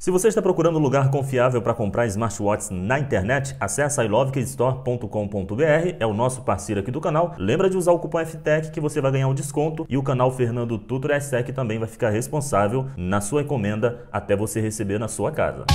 Se você está procurando um lugar confiável para comprar smartwatches na internet, acesse ilovekidstore.com.br, é o nosso parceiro aqui do canal. Lembra de usar o cupom FTEC que você vai ganhar um desconto e o canal Fernando Tutor STEC também vai ficar responsável na sua encomenda até você receber na sua casa.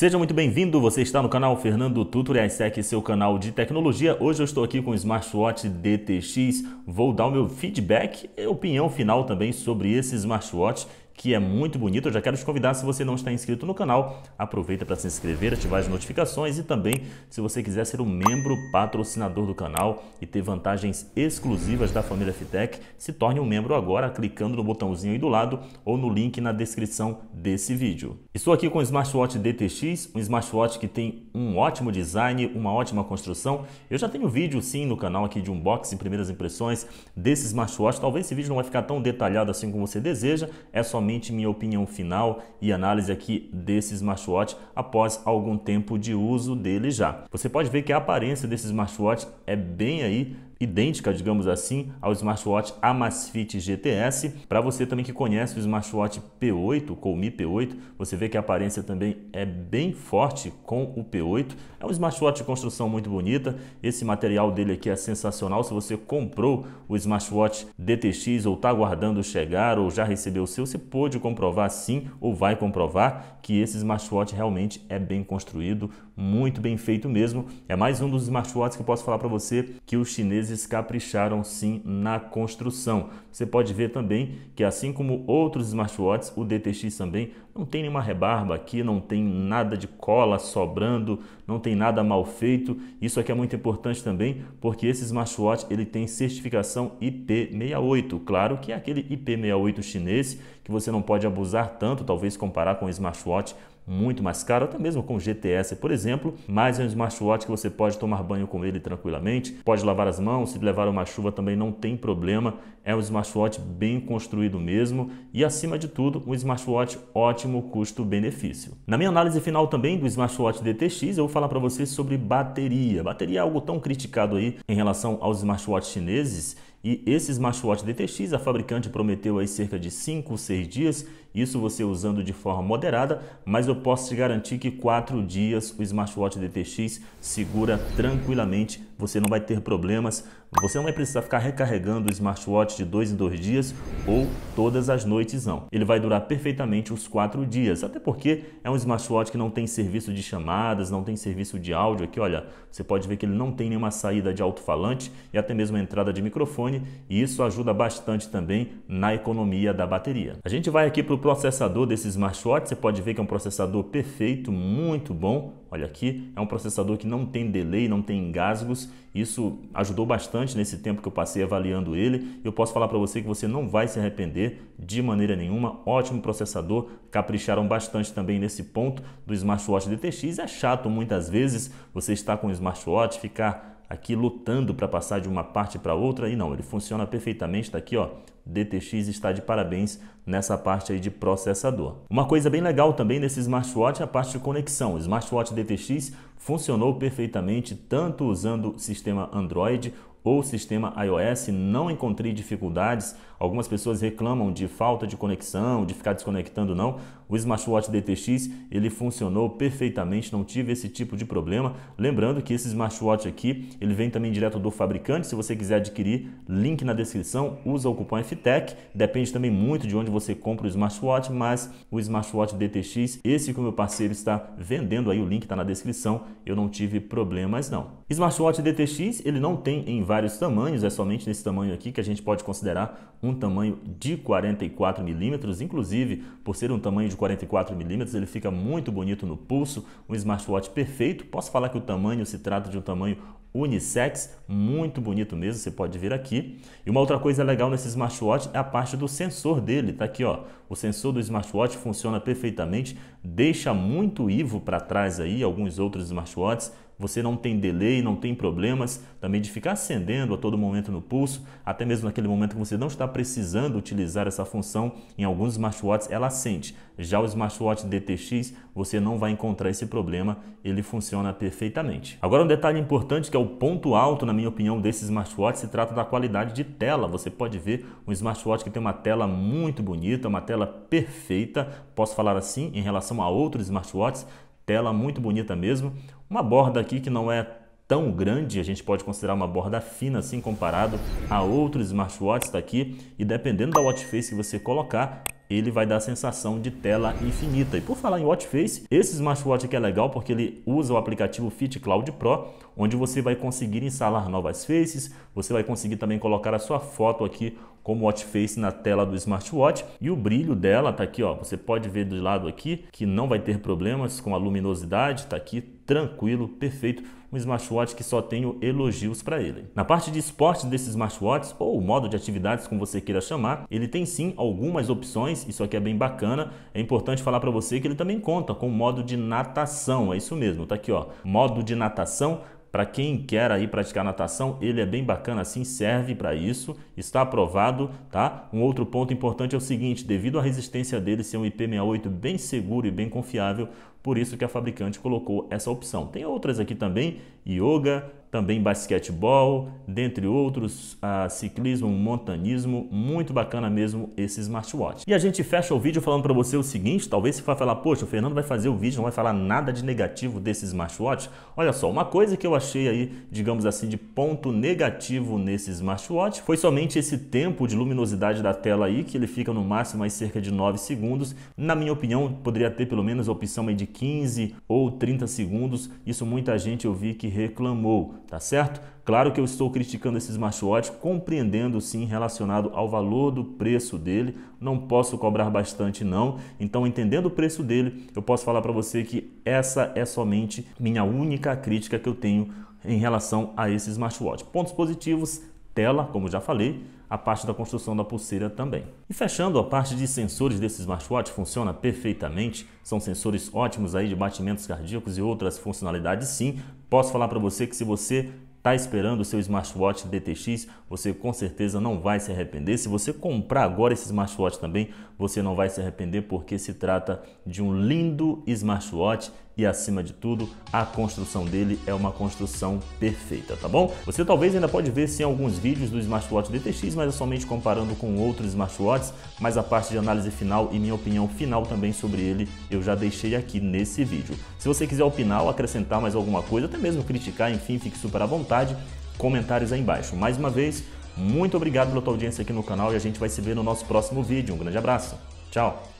Seja muito bem-vindo, você está no canal Fernando Tutoriais Tech, seu canal de tecnologia. Hoje eu estou aqui com o smartwatch DTX, vou dar o meu feedback e opinião final também sobre esse smartwatch que é muito bonito. Eu já quero te convidar, se você não está inscrito no canal, aproveita para se inscrever, ativar as notificações e também, se você quiser ser um membro patrocinador do canal e ter vantagens exclusivas da família Fitec, se torne um membro agora clicando no botãozinho aí do lado ou no link na descrição desse vídeo. Estou aqui com o smartwatch DTX, um smartwatch que tem um ótimo design, uma ótima construção. Eu já tenho vídeo sim no canal aqui de unboxing, primeiras impressões desse smartwatch. Talvez esse vídeo não vai ficar tão detalhado assim como você deseja, é somente somente minha opinião final e análise aqui desse smartwatch após algum tempo de uso dele já. Você pode ver que a aparência desse smartwatch é bem aí idêntica, digamos assim, ao smartwatch Amazfit GTS. Para você também que conhece o smartwatch P8, com o Mi P8, você vê que a aparência também é bem forte com o P8. É um smartwatch de construção muito bonita. Esse material dele aqui é sensacional. Se você comprou o smartwatch DTX ou está aguardando chegar ou já recebeu o seu, você pode comprovar sim ou vai comprovar que esse smartwatch realmente é bem construído, muito bem feito mesmo. É mais um dos smartwatches que eu posso falar para você que os chineses chineses capricharam sim na construção. Você pode ver também que, assim como outros smartwatches, o DTX também não tem nenhuma rebarba aqui, não tem nada de cola sobrando, não tem nada mal feito. Isso aqui é muito importante também, porque esse smartwatch ele tem certificação IP68. Claro que é aquele IP68 chinês que você não pode abusar tanto, talvez comparar com o smartwatch muito mais caro, até mesmo com GTS, por exemplo, mas é um smartwatch que você pode tomar banho com ele tranquilamente, pode lavar as mãos, se levar uma chuva também não tem problema, é um smartwatch bem construído mesmo e acima de tudo, um smartwatch ótimo custo-benefício. Na minha análise final também do smartwatch DTX, eu vou falar para vocês sobre bateria. Bateria é algo tão criticado aí em relação aos smartwatches chineses e esse smartwatch DTX, a fabricante prometeu aí cerca de 5 ou 6 dias, isso você usando de forma moderada, mas eu posso te garantir que 4 dias o smartwatch DTX segura tranquilamente, você não vai ter problemas, você não vai precisar ficar recarregando o smartwatch de dois em dois dias ou todas as noites não. Ele vai durar perfeitamente os quatro dias, até porque é um smartwatch que não tem serviço de chamadas, não tem serviço de áudio aqui, olha, você pode ver que ele não tem nenhuma saída de alto-falante e até mesmo entrada de microfone, e isso ajuda bastante também na economia da bateria. A gente vai aqui para o processador desse smartwatch, você pode ver que é um processador perfeito, muito bom, olha aqui, é um processador que não tem delay, não tem engasgos, isso ajudou bastante bastante nesse tempo que eu passei avaliando ele. Eu posso falar para você que você não vai se arrepender de maneira nenhuma. Ótimo processador, capricharam bastante também nesse ponto do smartwatch DTX. É chato muitas vezes você estar com o smartwatch, ficar aqui lutando para passar de uma parte para outra e não, ele funciona perfeitamente, está aqui ó, DTX está de parabéns nessa parte aí de processador. Uma coisa bem legal também nesse smartwatch é a parte de conexão, o smartwatch DTX funcionou perfeitamente tanto usando o sistema Android ou sistema iOS, não encontrei dificuldades. Algumas pessoas reclamam de falta de conexão, de ficar desconectando não. O smartwatch DTX ele funcionou perfeitamente, não tive esse tipo de problema. Lembrando que esse smartwatch aqui, ele vem também direto do fabricante. Se você quiser adquirir, link na descrição, usa o cupom FTEC. Depende também muito de onde você compra o smartwatch, mas o smartwatch DTX, esse que o meu parceiro está vendendo aí, o link está na descrição, eu não tive problemas não. Smartwatch DTX, ele não tem em vários tamanhos, é somente nesse tamanho aqui que a gente pode considerar um tamanho de 44 milímetros, inclusive por ser um tamanho de 44mm, ele fica muito bonito no pulso, um smartwatch perfeito. Posso falar que o tamanho se trata de um tamanho unissex, muito bonito mesmo, você pode ver aqui. E uma outra coisa legal nesse smartwatch é a parte do sensor dele, tá aqui ó. O sensor do smartwatch funciona perfeitamente, deixa muito Ivo para trás aí, alguns outros smartwatches, você não tem delay, não tem problemas também de ficar acendendo a todo momento no pulso, até mesmo naquele momento que você não está precisando utilizar essa função, em alguns smartwatches ela acende. Já o smartwatch DTX, você não vai encontrar esse problema, ele funciona perfeitamente. Agora um detalhe importante que é o ponto alto, na minha opinião, desse smartwatch se trata da qualidade de tela. Você pode ver um smartwatch que tem uma tela muito bonita, uma tela perfeita, posso falar assim em relação a outros smartwatches, tela muito bonita mesmo. Uma borda aqui que não é tão grande, a gente pode considerar uma borda fina assim comparado a outros smartwatches daqui tá e dependendo da watch face que você colocar, ele vai dar a sensação de tela infinita. E por falar em watch face, esse smartwatch aqui é legal porque ele usa o aplicativo Fit Cloud Pro, onde você vai conseguir instalar novas faces, você vai conseguir também colocar a sua foto aqui como watch face na tela do smartwatch e o brilho dela tá aqui, ó. Você pode ver do lado aqui que não vai ter problemas com a luminosidade, tá aqui tranquilo, perfeito, um smartwatch que só tenho elogios para ele. Na parte de esportes desses smartwatches, ou modo de atividades como você queira chamar, ele tem sim algumas opções, isso aqui é bem bacana. É importante falar para você que ele também conta com modo de natação, é isso mesmo, tá aqui ó, modo de natação, para quem quer aí praticar natação, ele é bem bacana assim, serve para isso, está aprovado, tá? Um outro ponto importante é o seguinte, devido à resistência dele ser um IP68 bem seguro e bem confiável, por isso que a fabricante colocou essa opção. Tem outras aqui também, yoga, também basquetebol, dentre outros, a ah, ciclismo, montanismo, muito bacana mesmo esse smartwatch. E a gente fecha o vídeo falando para você o seguinte, talvez você vá falar, poxa, o Fernando vai fazer o vídeo, não vai falar nada de negativo desse smartwatch. Olha só, uma coisa que eu achei aí, digamos assim, de ponto negativo nesse smartwatch foi somente esse tempo de luminosidade da tela aí, que ele fica no máximo aí cerca de 9 segundos. Na minha opinião, poderia ter pelo menos a opção aí de 15 ou 30 segundos. Isso muita gente eu vi que reclamou tá certo? Claro que eu estou criticando esse smartwatch, compreendendo sim relacionado ao valor do preço dele, não posso cobrar bastante não. Então, entendendo o preço dele, eu posso falar para você que essa é somente minha única crítica que eu tenho em relação a esse smartwatch. Pontos positivos, tela, como já falei, a parte da construção da pulseira também. E fechando, a parte de sensores desse smartwatch funciona perfeitamente, são sensores ótimos aí de batimentos cardíacos e outras funcionalidades sim. Posso falar para você que se você está esperando o seu smartwatch DTX, você com certeza não vai se arrepender. Se você comprar agora esse smartwatch também, você não vai se arrepender porque se trata de um lindo smartwatch e acima de tudo, a construção dele é uma construção perfeita, tá bom? Você talvez ainda pode ver sim alguns vídeos do smartwatch DTX, mas é somente comparando com outros smartwatches, mas a parte de análise final e minha opinião final também sobre ele eu já deixei aqui nesse vídeo. Se você quiser opinar ou acrescentar mais alguma coisa, até mesmo criticar, enfim, fique super à vontade, comentários aí embaixo. Mais uma vez, muito obrigado pela tua audiência aqui no canal e a gente vai se ver no nosso próximo vídeo. Um grande abraço, tchau!